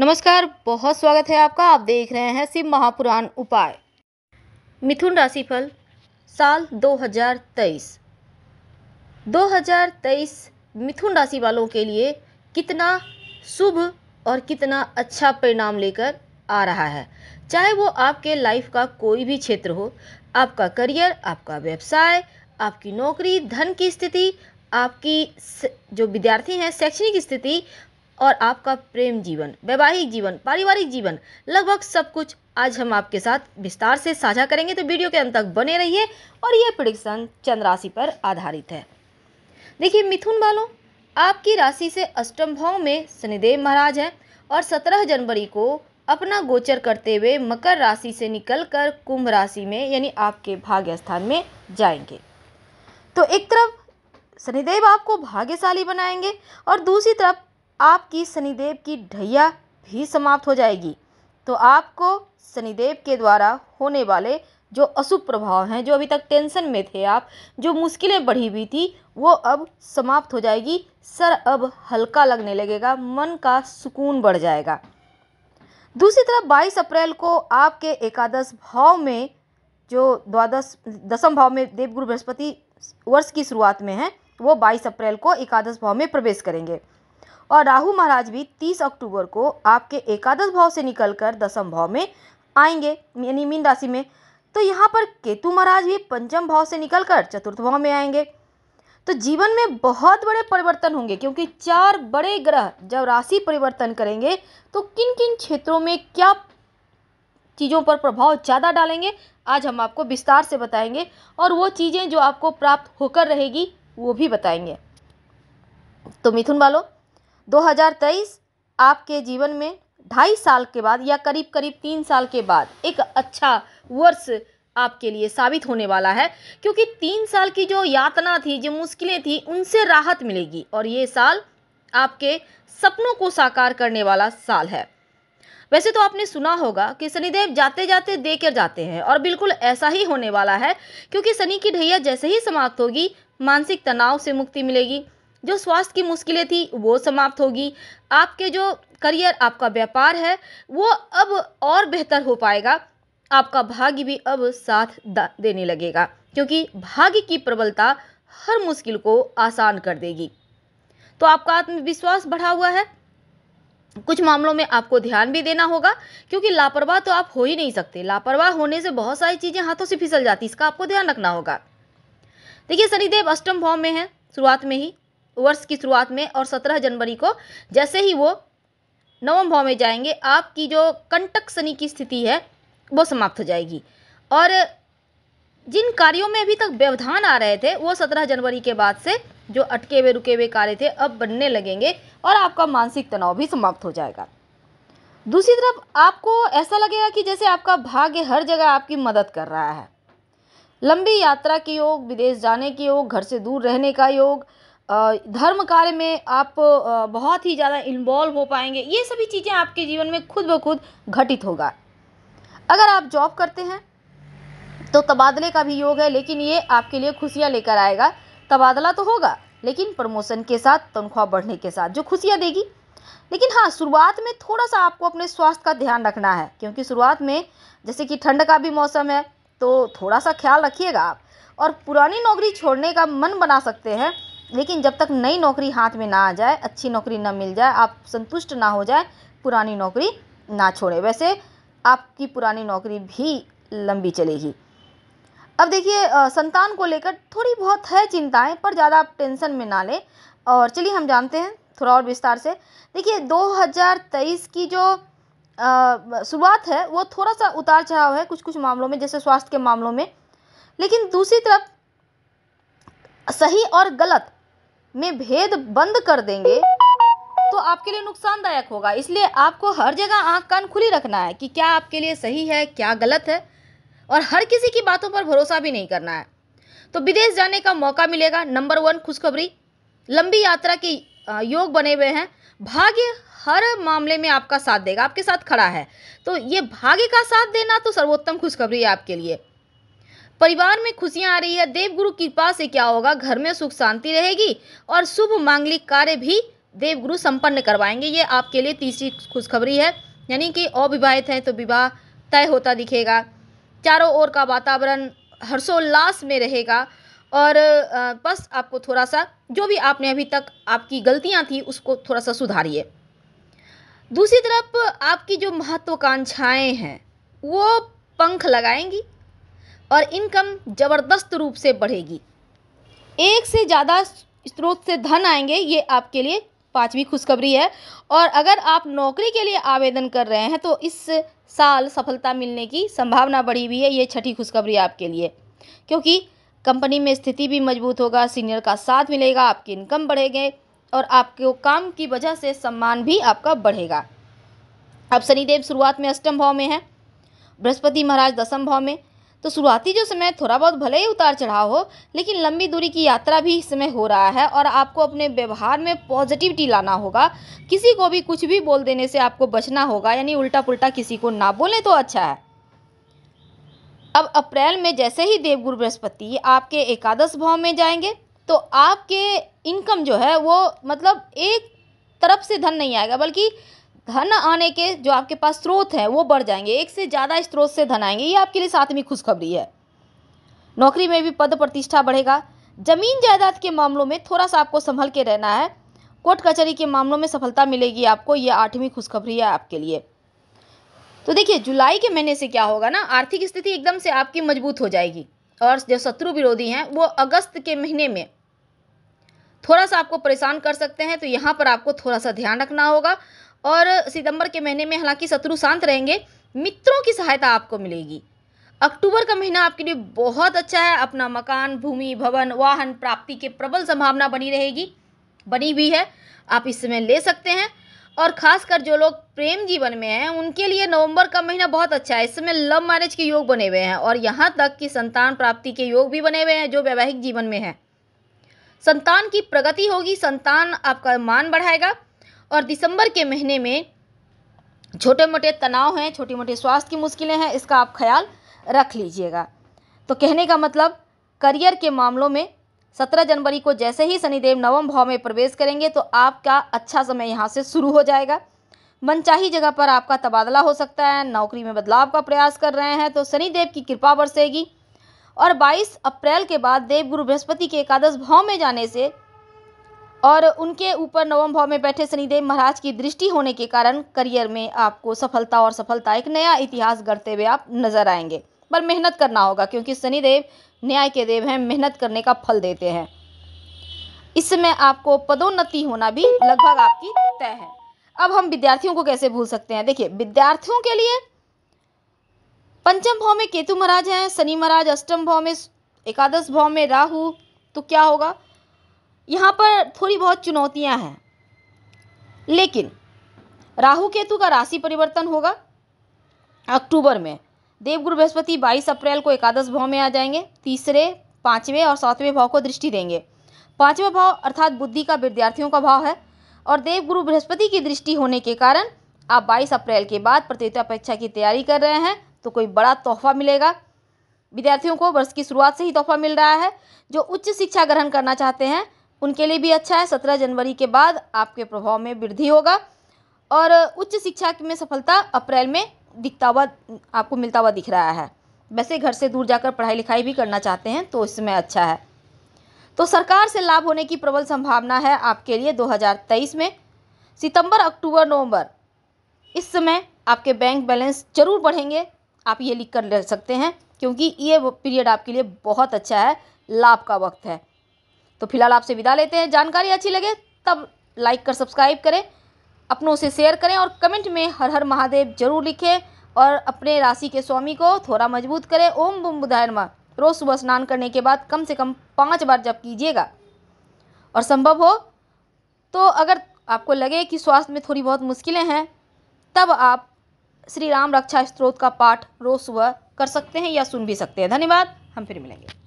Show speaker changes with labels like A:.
A: नमस्कार बहुत स्वागत है आपका आप देख रहे हैं शिव महापुराण उपाय मिथुन राशिफल साल 2023 2023 मिथुन राशि वालों के लिए कितना शुभ और कितना अच्छा परिणाम लेकर आ रहा है चाहे वो आपके लाइफ का कोई भी क्षेत्र हो आपका करियर आपका व्यवसाय आपकी नौकरी धन की स्थिति आपकी जो विद्यार्थी हैं शैक्षणिक स्थिति और आपका प्रेम जीवन वैवाहिक जीवन पारिवारिक जीवन लगभग सब कुछ आज हम आपके साथ विस्तार से साझा करेंगे तो वीडियो के अंत तक बने रहिए और ये प्रडिक्शन चंद्र राशि पर आधारित है देखिए मिथुन वालों आपकी राशि से अष्टम भाव में शनिदेव महाराज हैं और सत्रह जनवरी को अपना गोचर करते हुए मकर राशि से निकलकर कुंभ राशि में यानी आपके भाग्य स्थान में जाएंगे तो एक तरफ शनिदेव आपको भाग्यशाली बनाएंगे और दूसरी तरफ आपकी शनिदेव की ढैया भी समाप्त हो जाएगी तो आपको शनिदेव के द्वारा होने वाले जो अशुभ प्रभाव हैं जो अभी तक टेंशन में थे आप जो मुश्किलें बढ़ी हुई थी वो अब समाप्त हो जाएगी सर अब हल्का लगने लगेगा मन का सुकून बढ़ जाएगा दूसरी तरफ 22 अप्रैल को आपके एकादश भाव में जो द्वादश दसम भाव में देवगुरु बृहस्पति वर्ष की शुरुआत में है वो 22 अप्रैल को एकादश भाव में प्रवेश करेंगे और राहु महाराज भी 30 अक्टूबर को आपके एकादश भाव से निकलकर दसम भाव में आएंगे यानी मीन राशि में तो यहाँ पर केतु महाराज भी पंचम भाव से निकलकर चतुर्थ भाव में आएंगे तो जीवन में बहुत बड़े परिवर्तन होंगे क्योंकि चार बड़े ग्रह जब राशि परिवर्तन करेंगे तो किन किन क्षेत्रों में क्या चीज़ों पर प्रभाव ज़्यादा डालेंगे आज हम आपको विस्तार से बताएंगे और वो चीज़ें जो आपको प्राप्त होकर रहेगी वो भी बताएंगे तो मिथुन वालों 2023 आपके जीवन में ढाई साल के बाद या करीब करीब तीन साल के बाद एक अच्छा वर्ष आपके लिए साबित होने वाला है क्योंकि तीन साल की जो यातना थी जो मुश्किलें थी उनसे राहत मिलेगी और ये साल आपके सपनों को साकार करने वाला साल है वैसे तो आपने सुना होगा कि शनिदेव जाते जाते देकर जाते हैं और बिल्कुल ऐसा ही होने वाला है क्योंकि शनि की ढैया जैसे ही समाप्त होगी मानसिक तनाव से मुक्ति मिलेगी जो स्वास्थ्य की मुश्किलें थी वो समाप्त होगी आपके जो करियर आपका व्यापार है वो अब और बेहतर हो पाएगा आपका भाग्य भी अब साथ देने लगेगा क्योंकि भाग्य की प्रबलता हर मुश्किल को आसान कर देगी तो आपका आत्मविश्वास बढ़ा हुआ है कुछ मामलों में आपको ध्यान भी देना होगा क्योंकि लापरवाह तो आप हो ही नहीं सकते लापरवाह होने से बहुत सारी चीज़ें हाथों से फिसल जाती इसका आपको ध्यान रखना होगा देखिए शनिदेव अष्टम भाव में है शुरुआत में ही वर्ष की शुरुआत में और सत्रह जनवरी को जैसे ही वो नवम भाव में जाएंगे आपकी जो कंटक शनि की स्थिति है वो समाप्त हो जाएगी और जिन कार्यों में अभी तक व्यवधान आ रहे थे वो सत्रह जनवरी के बाद से जो अटके हुए रुके हुए कार्य थे अब बनने लगेंगे और आपका मानसिक तनाव भी समाप्त हो जाएगा दूसरी तरफ आपको ऐसा लगेगा कि जैसे आपका भाग्य हर जगह आपकी मदद कर रहा है लंबी यात्रा के योग विदेश जाने के योग घर से दूर रहने का योग धर्म कार्य में आप बहुत ही ज़्यादा इन्वॉल्व हो पाएंगे ये सभी चीज़ें आपके जीवन में खुद ब खुद घटित होगा अगर आप जॉब करते हैं तो तबादले का भी योग है लेकिन ये आपके लिए खुशियाँ लेकर आएगा तबादला तो होगा लेकिन प्रमोशन के साथ तनख्वाह बढ़ने के साथ जो खुशियाँ देगी लेकिन हाँ शुरुआत में थोड़ा सा आपको अपने स्वास्थ्य का ध्यान रखना है क्योंकि शुरुआत में जैसे कि ठंड का भी मौसम है तो थोड़ा सा ख्याल रखिएगा आप और पुरानी नौकरी छोड़ने का मन बना सकते हैं लेकिन जब तक नई नौकरी हाथ में ना आ जाए अच्छी नौकरी ना मिल जाए आप संतुष्ट ना हो जाए पुरानी नौकरी ना छोड़ें वैसे आपकी पुरानी नौकरी भी लंबी चलेगी अब देखिए संतान को लेकर थोड़ी बहुत है चिंताएं पर ज़्यादा आप टेंशन में ना लें और चलिए हम जानते हैं थोड़ा और विस्तार से देखिए 2023 की जो शुरुआत है वो थोड़ा सा उतार चढ़ाव है कुछ कुछ मामलों में जैसे स्वास्थ्य के मामलों में लेकिन दूसरी तरफ सही और गलत में भेद बंद कर देंगे तो आपके लिए नुकसानदायक होगा इसलिए आपको हर जगह आँख कान खुली रखना है कि क्या आपके लिए सही है क्या गलत है और हर किसी की बातों पर भरोसा भी नहीं करना है तो विदेश जाने का मौका मिलेगा नंबर वन खुशखबरी लंबी यात्रा के योग बने हुए हैं भाग्य हर मामले में आपका साथ देगा आपके साथ खड़ा है तो ये भाग्य का साथ देना तो सर्वोत्तम खुशखबरी है आपके लिए परिवार में खुशियां आ रही है देवगुरु कृपा से क्या होगा घर में सुख शांति रहेगी और शुभ मांगलिक कार्य भी देवगुरु संपन्न करवाएंगे ये आपके लिए तीसरी खुशखबरी है यानी कि अविवाहित हैं तो विवाह तय होता दिखेगा चारों ओर का वातावरण हर्षोल्लास में रहेगा और बस आपको थोड़ा सा जो भी आपने अभी तक आपकी गलतियां थी उसको थोड़ा सा सुधारिए दूसरी तरफ आपकी जो महत्वाकांक्षाएं हैं वो पंख लगाएंगी और इनकम ज़बरदस्त रूप से बढ़ेगी एक से ज़्यादा स्रोत से धन आएंगे ये आपके लिए पाँचवीं खुशखबरी है और अगर आप नौकरी के लिए आवेदन कर रहे हैं तो इस साल सफलता मिलने की संभावना बढ़ी हुई है ये छठी खुशखबरी आपके लिए क्योंकि कंपनी में स्थिति भी मजबूत होगा सीनियर का साथ मिलेगा आपकी इनकम बढ़ेगी और आपके काम की वजह से सम्मान भी आपका बढ़ेगा अब शनिदेव शुरुआत में अष्टम भाव में है बृहस्पति महाराज दसम भाव में तो शुरुआती जो समय थोड़ा बहुत भले ही उतार चढ़ाव हो लेकिन लंबी दूरी की यात्रा भी इस समय हो रहा है और आपको अपने व्यवहार में पॉजिटिविटी लाना होगा किसी को भी कुछ भी बोल देने से आपको बचना होगा यानी उल्टा पुल्टा किसी को ना बोलें तो अच्छा है अब अप्रैल में जैसे ही देवगुरु बृहस्पति आपके एकादश भाव में जाएंगे तो आपके इनकम जो है वो मतलब एक तरफ से धन नहीं आएगा बल्कि धन आने के जो आपके पास स्रोत हैं वो बढ़ जाएंगे एक से ज़्यादा स्रोत से धन आएंगे ये आपके लिए सातवीं खुशखबरी है नौकरी में भी पद प्रतिष्ठा बढ़ेगा जमीन जायदाद के मामलों में थोड़ा सा आपको संभल के रहना है कोर्ट कचहरी के मामलों में सफलता मिलेगी आपको ये आठवीं खुशखबरी है आपके लिए तो देखिए जुलाई के महीने से क्या होगा ना आर्थिक स्थिति एकदम से आपकी मजबूत हो जाएगी और जो शत्रु विरोधी हैं वो अगस्त के महीने में थोड़ा सा आपको परेशान कर सकते हैं तो यहाँ पर आपको थोड़ा सा ध्यान रखना होगा और सितंबर के महीने में हालांकि शत्रु शांत रहेंगे मित्रों की सहायता आपको मिलेगी अक्टूबर का महीना आपके लिए बहुत अच्छा है अपना मकान भूमि भवन वाहन प्राप्ति के प्रबल संभावना बनी रहेगी बनी हुई है आप इस समय ले सकते हैं और खासकर जो लोग प्रेम जीवन में हैं उनके लिए नवंबर का महीना बहुत अच्छा है इस समय लव मैरिज के योग बने हुए हैं और यहाँ तक कि संतान प्राप्ति के योग भी बने हुए हैं जो वैवाहिक जीवन में है संतान की प्रगति होगी संतान आपका मान बढ़ाएगा और दिसंबर के महीने में छोटे मोटे तनाव हैं छोटी मोटी स्वास्थ्य की मुश्किलें हैं इसका आप ख्याल रख लीजिएगा तो कहने का मतलब करियर के मामलों में सत्रह जनवरी को जैसे ही शनिदेव नवम भाव में प्रवेश करेंगे तो आपका अच्छा समय यहाँ से शुरू हो जाएगा मनचाही जगह पर आपका तबादला हो सकता है नौकरी में बदलाव का प्रयास कर रहे हैं तो शनिदेव की कृपा बरसेगी और 22 अप्रैल के बाद देवगुरु बृहस्पति के एकादश भाव में जाने से और उनके ऊपर नवम भाव में बैठे शनिदेव महाराज की दृष्टि होने के कारण करियर में आपको सफलता और सफलता एक नया इतिहास गढ़ते हुए आप नजर आएंगे पर मेहनत करना होगा क्योंकि शनिदेव न्याय के देव हैं मेहनत करने का फल देते हैं इसमें आपको पदोन्नति होना भी लगभग आपकी तय है अब हम विद्यार्थियों को कैसे भूल सकते हैं देखिए विद्यार्थियों के लिए पंचम भाव में केतु महाराज हैं शनि महाराज अष्टम भाव में एकादश भाव में राहु तो क्या होगा यहाँ पर थोड़ी बहुत चुनौतियाँ हैं लेकिन राहु केतु का राशि परिवर्तन होगा अक्टूबर में देवगुरु बृहस्पति 22 अप्रैल को एकादश भाव में आ जाएंगे तीसरे पाँचवें और सातवें भाव को दृष्टि देंगे पाँचवें भाव अर्थात बुद्धि का विद्यार्थियों का भाव है और देवगुरु बृहस्पति की दृष्टि होने के कारण आप 22 अप्रैल के बाद प्रतियोगिता परीक्षा की तैयारी कर रहे हैं तो कोई बड़ा तोहफा मिलेगा विद्यार्थियों को वर्ष की शुरुआत से ही तोहफा मिल रहा है जो उच्च शिक्षा ग्रहण करना चाहते हैं उनके लिए भी अच्छा है सत्रह जनवरी के बाद आपके प्रभाव में वृद्धि होगा और उच्च शिक्षा में सफलता अप्रैल में दिखता हुआ आपको मिलता हुआ दिख रहा है वैसे घर से दूर जाकर पढ़ाई लिखाई भी करना चाहते हैं तो इसमें अच्छा है तो सरकार से लाभ होने की प्रबल संभावना है आपके लिए 2023 में सितंबर अक्टूबर नवंबर इस समय आपके बैंक बैलेंस जरूर बढ़ेंगे आप ये लिख कर ले सकते हैं क्योंकि ये पीरियड आपके लिए बहुत अच्छा है लाभ का वक्त है तो फिलहाल आपसे विदा लेते हैं जानकारी अच्छी लगे तब लाइक कर सब्सक्राइब करें अपनों से शेयर करें और कमेंट में हर हर महादेव जरूर लिखें और अपने राशि के स्वामी को थोड़ा मजबूत करें ओम बुम माँ रोज़ सुबह स्नान करने के बाद कम से कम पाँच बार जब कीजिएगा और संभव हो तो अगर आपको लगे कि स्वास्थ्य में थोड़ी बहुत मुश्किलें हैं तब आप श्री राम रक्षा स्त्रोत का पाठ रोज़ सुबह कर सकते हैं या सुन भी सकते हैं धन्यवाद हम फिर मिलेंगे